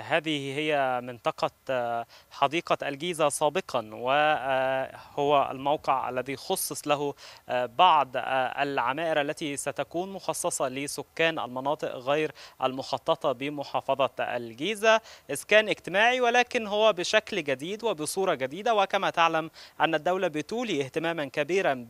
هذه هي منطقة آه، حديقة الجيزة سابقا وهو آه، الموقع الذي خصص له آه، بعض العمائر التي ستكون مخصصة لسكان المناطق غير المخططة بمحافظة الجيزة إسكان اجتماعي ولكن هو بشكل جديد وبصورة جديدة وكما تعلم أن الدولة بتولي اهتماما كبيرا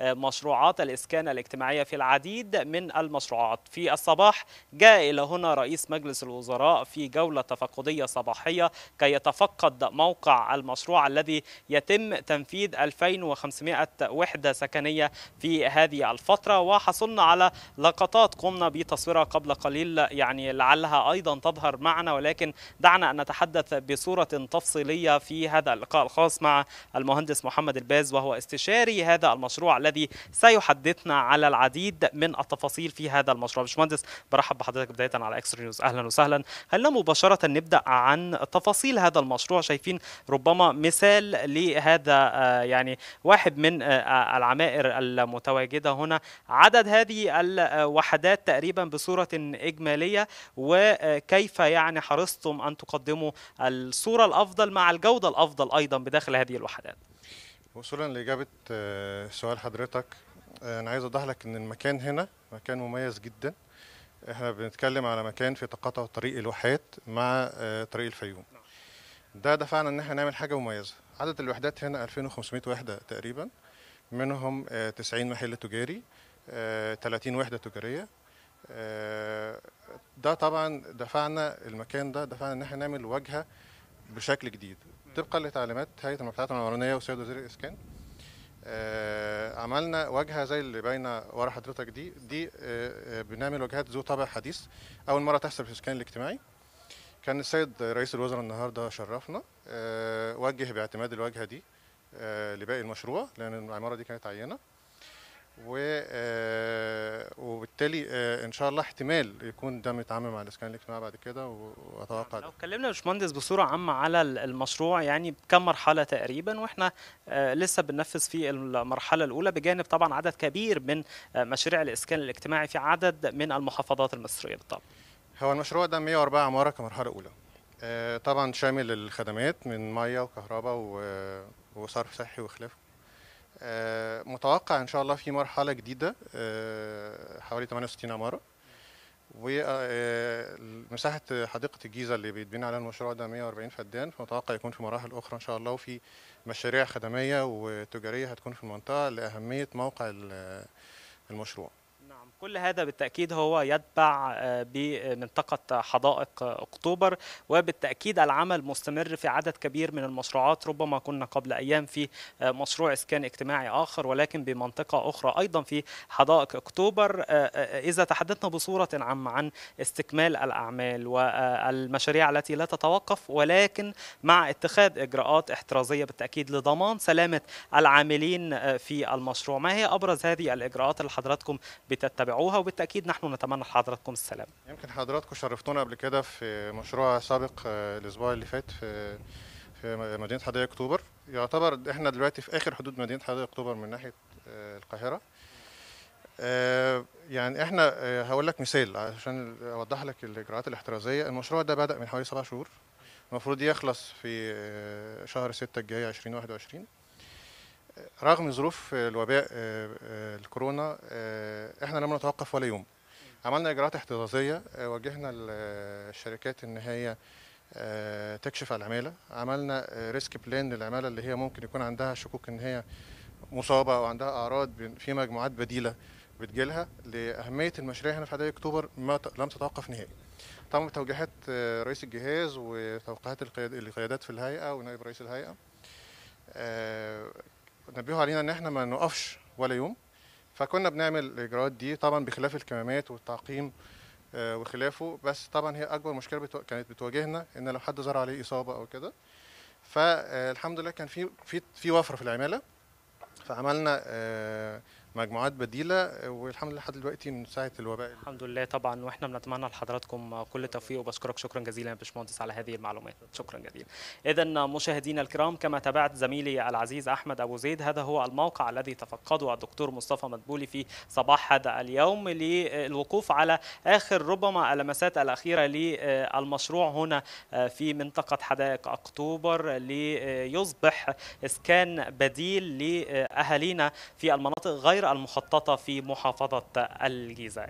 بمشروعات الإسكان الاجتماعية في العديد من المشروعات في الصباح جاء إلى هنا رئيس مجلس الوزراء في جولة تفقدية صباحية كي يتفقد موقع المشروع الذي يتم تنفيذ 2500 وحدة سكنية في هذه الفترة وحصلنا على لقطات قمنا بتصويرها قبل قليل يعني لعلها أيضا تظهر معنا ولكن دعنا أن نتحدث بصورة تفصيلية في هذا اللقاء الخاص مع المهندس محمد الباز وهو استشاري هذا المشروع الذي سيحدثنا على العديد من التفاصيل في هذا المشروع باشمهندس برحب بحضرتك بداية على اكسترا نيوز أهلا وسهلا هل مباشرة مباشرة نبدأ عن تفاصيل هذا المشروع شايفين ربما مثال لهذا آه، يعني واحد من آه، آه، العمائر المتواجدة هنا عدد هذه الوحدات تقريبا بصورة إجمالية وكيف يعني حرصتم أن تقدموا الصورة الأفضل مع الجودة الأفضل أيضا بداخل هذه الوحدات وصولا لإجابة سؤال حضرتك أنا عايز أوضح لك إن المكان هنا مكان مميز جدا احنا بنتكلم على مكان في تقاطع طريق الواحات مع آه، طريق الفيوم ده دفعنا ان احنا نعمل حاجه مميزه عدد الوحدات هنا 2500 وحده تقريبا منهم 90 آه، محل تجاري 30 آه، وحده تجاريه ده طبعا دفعنا المكان ده دفعنا ان احنا نعمل واجهه بشكل جديد طبقا لتعليمات هيئه المبيعات العمرانيه وسيد وزير الاسكان آه، عملنا واجهه زي اللي باينه ورا حضرتك دي دي آه، آه، بنعمل واجهات ذو طابع حديث اول مره تحصل في الاسكان الاجتماعي كان السيد رئيس الوزراء النهارده شرفنا وجه باعتماد الواجهه دي لباقي المشروع لان العماره دي كانت عينه و آه، وبالتالي آه، ان شاء الله احتمال يكون ده متعامل مع الاسكان الاجتماعي بعد كده واتوقع لو اتكلمنا يا باشمهندس بصوره عامه على المشروع يعني بكم مرحله تقريبا واحنا آه، لسه بننفذ في المرحله الاولى بجانب طبعا عدد كبير من مشاريع الاسكان الاجتماعي في عدد من المحافظات المصريه بالطبع هو المشروع ده 104 عماره كمرحله اولى طبعا شامل الخدمات من ميه وكهرباء وصرف صحي وخلافه آه، متوقع ان شاء الله في مرحله جديده آه، حوالي 68 عماره ومساحه آه، حديقه الجيزه اللي بيتبنى عليها المشروع ده 140 فدان فمتوقع يكون في مراحل اخرى ان شاء الله وفي مشاريع خدميه وتجاريه هتكون في المنطقه لاهميه موقع المشروع نعم كل هذا بالتأكيد هو يتبع آه، بمنطقة آه، حدائق أكتوبر وبالتأكيد العمل مستمر في عدد كبير من المشروعات ربما كنا قبل أيام في آه، مشروع إسكان اجتماعي آخر ولكن بمنطقة أخرى أيضا في حدائق أكتوبر إذا تحدثنا بصورة عامة عن استكمال الأعمال والمشاريع التي لا تتوقف ولكن مع اتخاذ إجراءات احترازية بالتأكيد لضمان سلامة العاملين في المشروع ما هي أبرز هذه الإجراءات اللي حضراتكم بتتبعوها وبالتاكيد نحن نتمنى لحضراتكم السلام يمكن حضراتكم شرفتونا قبل كده في مشروع سابق آه، الاسبوع اللي فات في في مدينه حدائق اكتوبر يعتبر احنا دلوقتي في اخر حدود مدينه حدائق اكتوبر من ناحيه آه، القاهره آه، يعني احنا هقول لك مثال عشان اوضح لك الاجراءات الاحترازيه المشروع ده بدا من حوالي سبع شهور المفروض يخلص في شهر 6 الجاي 2021 رغم ظروف الوباء الكورونا احنا لم نتوقف ولا يوم عملنا اجراءات احترازيه آه، وجهنا الشركات ان هي آه، تكشف على العماله عملنا ريسك آه، بلان للعماله اللي هي ممكن يكون عندها شكوك ان هي مصابه او عندها اعراض في مجموعات بديله بتجيلها لاهميه المشاريع هنا في حدائق اكتوبر ما لم تتوقف نهائي طبعا توجيهات رئيس الجهاز وتوقيعات القيادات في الهيئه ونائب رئيس الهيئه نبهوا علينا ان احنا ما نقفش ولا يوم فكنا بنعمل الاجراءات دي طبعا بخلاف الكمامات والتعقيم آه، وخلافه بس طبعا هي اكبر مشكله بتو... كانت بتواجهنا ان لو حد ظهر عليه اصابه او كده فالحمد آه، لله كان في في في وفره في العماله فعملنا آه، مجموعات بديله والحمد لله لحد دلوقتي من ساعه الوباء الحمد لله طبعا واحنا بنتمنى لحضراتكم كل التوفيق وبشكرك شكرا جزيلا يا باشمهندس على هذه المعلومات شكرا جزيلا اذا مشاهدينا الكرام كما تابعت زميلي العزيز احمد ابو زيد هذا هو الموقع الذي تفقده الدكتور مصطفى مدبولي في صباح هذا اليوم للوقوف على اخر ربما اللمسات الاخيره للمشروع هنا في منطقه حدائق اكتوبر ليصبح اسكان بديل لاهالينا في المناطق غير المخططة في محافظة الجيزة